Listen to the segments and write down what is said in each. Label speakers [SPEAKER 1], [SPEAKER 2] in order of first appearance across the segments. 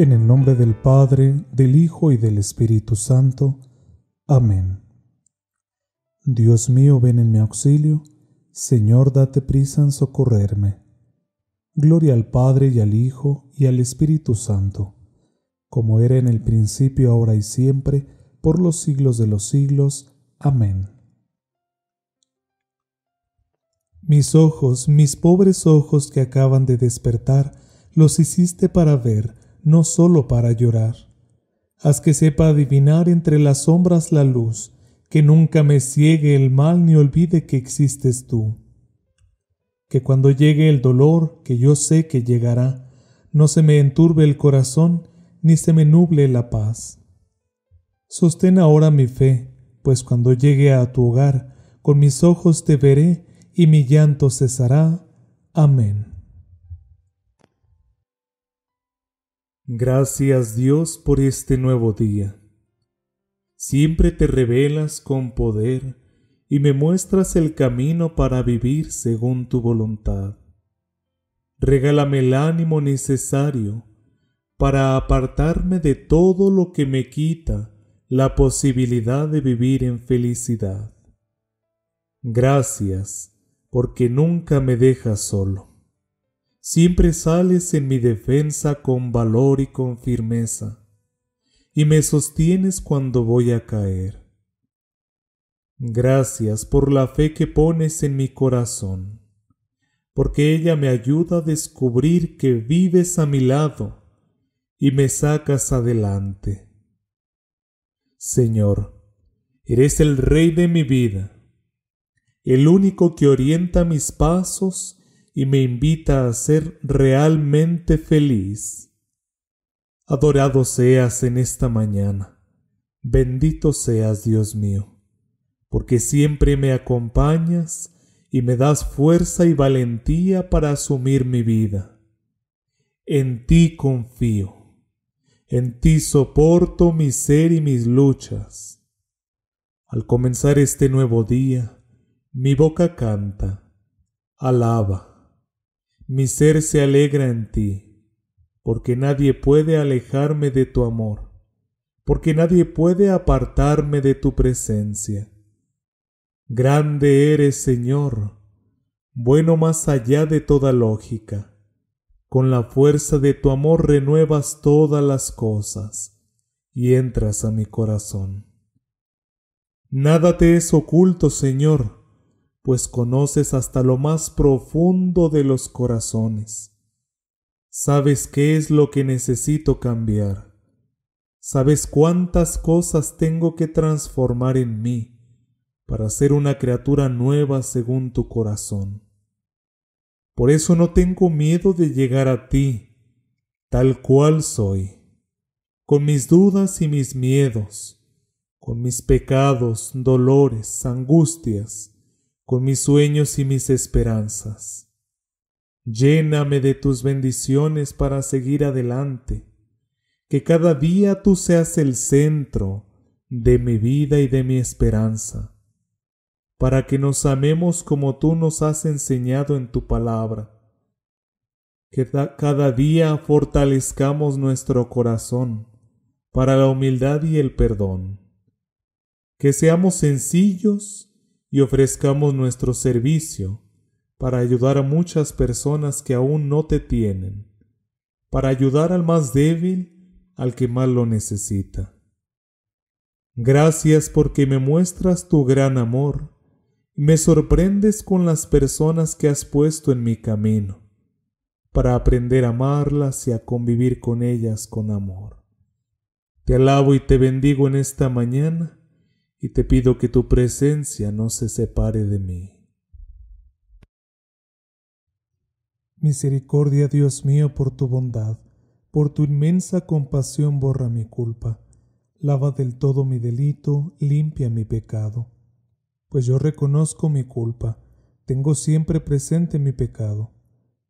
[SPEAKER 1] En el nombre del Padre, del Hijo y del Espíritu Santo. Amén. Dios mío, ven en mi auxilio. Señor, date prisa en socorrerme. Gloria al Padre y al Hijo y al Espíritu Santo, como era en el principio, ahora y siempre, por los siglos de los siglos. Amén. Mis ojos, mis pobres ojos que acaban de despertar, los hiciste para ver no solo para llorar. Haz que sepa adivinar entre las sombras la luz, que nunca me ciegue el mal ni olvide que existes tú. Que cuando llegue el dolor, que yo sé que llegará, no se me enturbe el corazón, ni se me nuble la paz. Sostén ahora mi fe, pues cuando llegue a tu hogar, con mis ojos te veré y mi llanto cesará. Amén. Gracias Dios por este nuevo día. Siempre te revelas con poder y me muestras el camino para vivir según tu voluntad. Regálame el ánimo necesario para apartarme de todo lo que me quita la posibilidad de vivir en felicidad. Gracias, porque nunca me dejas solo siempre sales en mi defensa con valor y con firmeza, y me sostienes cuando voy a caer. Gracias por la fe que pones en mi corazón, porque ella me ayuda a descubrir que vives a mi lado y me sacas adelante. Señor, eres el Rey de mi vida, el único que orienta mis pasos y me invita a ser realmente feliz. Adorado seas en esta mañana. Bendito seas, Dios mío, porque siempre me acompañas y me das fuerza y valentía para asumir mi vida. En ti confío. En ti soporto mi ser y mis luchas. Al comenzar este nuevo día, mi boca canta, alaba, mi ser se alegra en ti, porque nadie puede alejarme de tu amor, porque nadie puede apartarme de tu presencia. Grande eres, Señor, bueno más allá de toda lógica. Con la fuerza de tu amor renuevas todas las cosas y entras a mi corazón. Nada te es oculto, Señor, pues conoces hasta lo más profundo de los corazones. Sabes qué es lo que necesito cambiar. Sabes cuántas cosas tengo que transformar en mí para ser una criatura nueva según tu corazón. Por eso no tengo miedo de llegar a ti, tal cual soy, con mis dudas y mis miedos, con mis pecados, dolores, angustias, con mis sueños y mis esperanzas. Lléname de tus bendiciones para seguir adelante, que cada día tú seas el centro de mi vida y de mi esperanza, para que nos amemos como tú nos has enseñado en tu palabra, que cada día fortalezcamos nuestro corazón para la humildad y el perdón, que seamos sencillos y ofrezcamos nuestro servicio para ayudar a muchas personas que aún no te tienen, para ayudar al más débil, al que más lo necesita. Gracias porque me muestras tu gran amor, y me sorprendes con las personas que has puesto en mi camino, para aprender a amarlas y a convivir con ellas con amor. Te alabo y te bendigo en esta mañana, y te pido que tu presencia no se separe de mí. Misericordia, Dios mío, por tu bondad, por tu inmensa compasión borra mi culpa, lava del todo mi delito, limpia mi pecado. Pues yo reconozco mi culpa, tengo siempre presente mi pecado.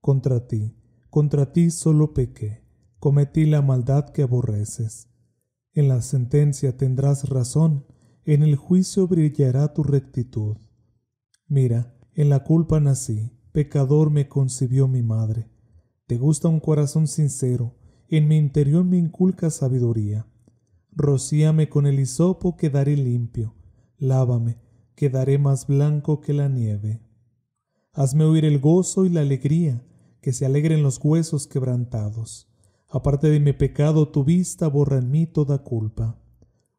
[SPEAKER 1] Contra ti, contra ti solo pequé, cometí la maldad que aborreces. En la sentencia tendrás razón, en el juicio brillará tu rectitud. Mira, en la culpa nací, pecador me concibió mi madre. Te gusta un corazón sincero, en mi interior me inculca sabiduría. Rocíame con el hisopo, quedaré limpio. Lávame, quedaré más blanco que la nieve. Hazme oír el gozo y la alegría, que se alegren los huesos quebrantados. Aparte de mi pecado, tu vista borra en mí toda culpa.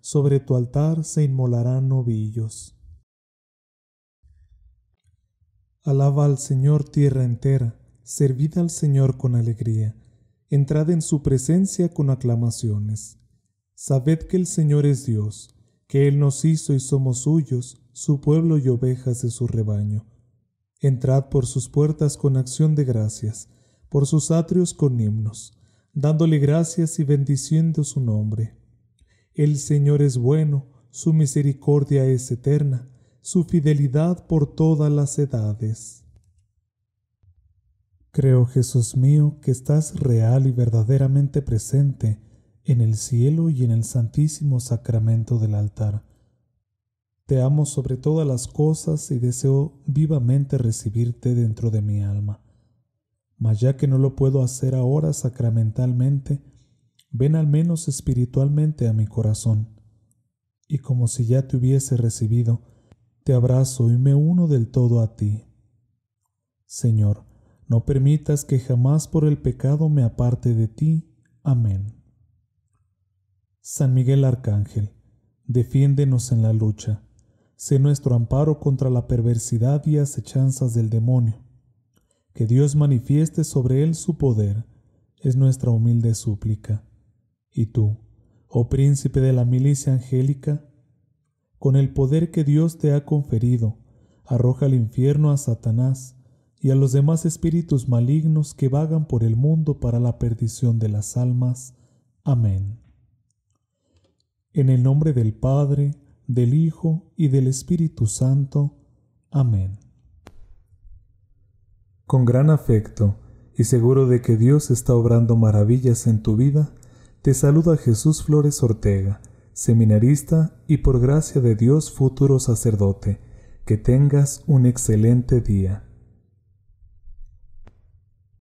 [SPEAKER 1] sobre tu altar se inmolarán novillos. Alaba al Señor tierra entera, servid al Señor con alegría, entrad en su presencia con aclamaciones. Sabed que el Señor es Dios, que Él nos hizo y somos suyos, su pueblo y ovejas de su rebaño. Entrad por sus puertas con acción de gracias, por sus atrios con himnos, dándole gracias y bendiciendo su nombre el Señor es bueno, su misericordia es eterna, su fidelidad por todas las edades. Creo, Jesús mío, que estás real y verdaderamente presente en el cielo y en el santísimo sacramento del altar. Te amo sobre todas las cosas y deseo vivamente recibirte dentro de mi alma. Mas ya que no lo puedo hacer ahora sacramentalmente, ven al menos espiritualmente a mi corazón, y como si ya te hubiese recibido, te abrazo y me uno del todo a ti. Señor, no permitas que jamás por el pecado me aparte de ti. Amén. San Miguel Arcángel, defiéndenos en la lucha, sé nuestro amparo contra la perversidad y acechanzas del demonio. Que Dios manifieste sobre él su poder, es nuestra humilde súplica y tú, oh príncipe de la milicia angélica, con el poder que Dios te ha conferido, arroja al infierno a Satanás y a los demás espíritus malignos que vagan por el mundo para la perdición de las almas. Amén. En el nombre del Padre, del Hijo y del Espíritu Santo. Amén. Con gran afecto y seguro de que Dios está obrando maravillas en tu vida, te saluda Jesús Flores Ortega, seminarista y por gracia de Dios futuro sacerdote. Que tengas un excelente día.